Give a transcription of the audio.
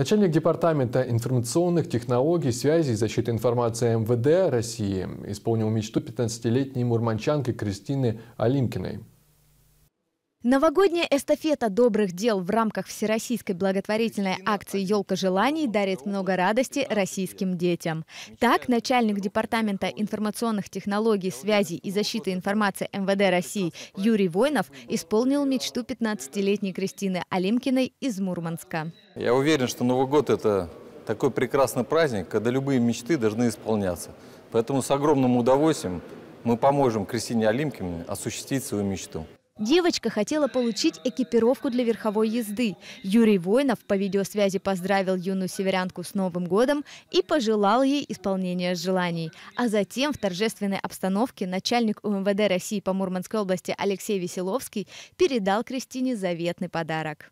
Начальник Департамента информационных технологий, связи и защиты информации МВД России исполнил мечту 15-летней мурманчанки Кристины Алимкиной. Новогодняя эстафета добрых дел в рамках всероссийской благотворительной акции «Елка желаний» дарит много радости российским детям. Так, начальник Департамента информационных технологий, связи и защиты информации МВД России Юрий Войнов исполнил мечту 15-летней Кристины Алимкиной из Мурманска. Я уверен, что Новый год – это такой прекрасный праздник, когда любые мечты должны исполняться. Поэтому с огромным удовольствием мы поможем Кристине Алимкиной осуществить свою мечту. Девочка хотела получить экипировку для верховой езды. Юрий Воинов по видеосвязи поздравил юную северянку с Новым годом и пожелал ей исполнения желаний. А затем в торжественной обстановке начальник УМВД России по Мурманской области Алексей Веселовский передал Кристине заветный подарок.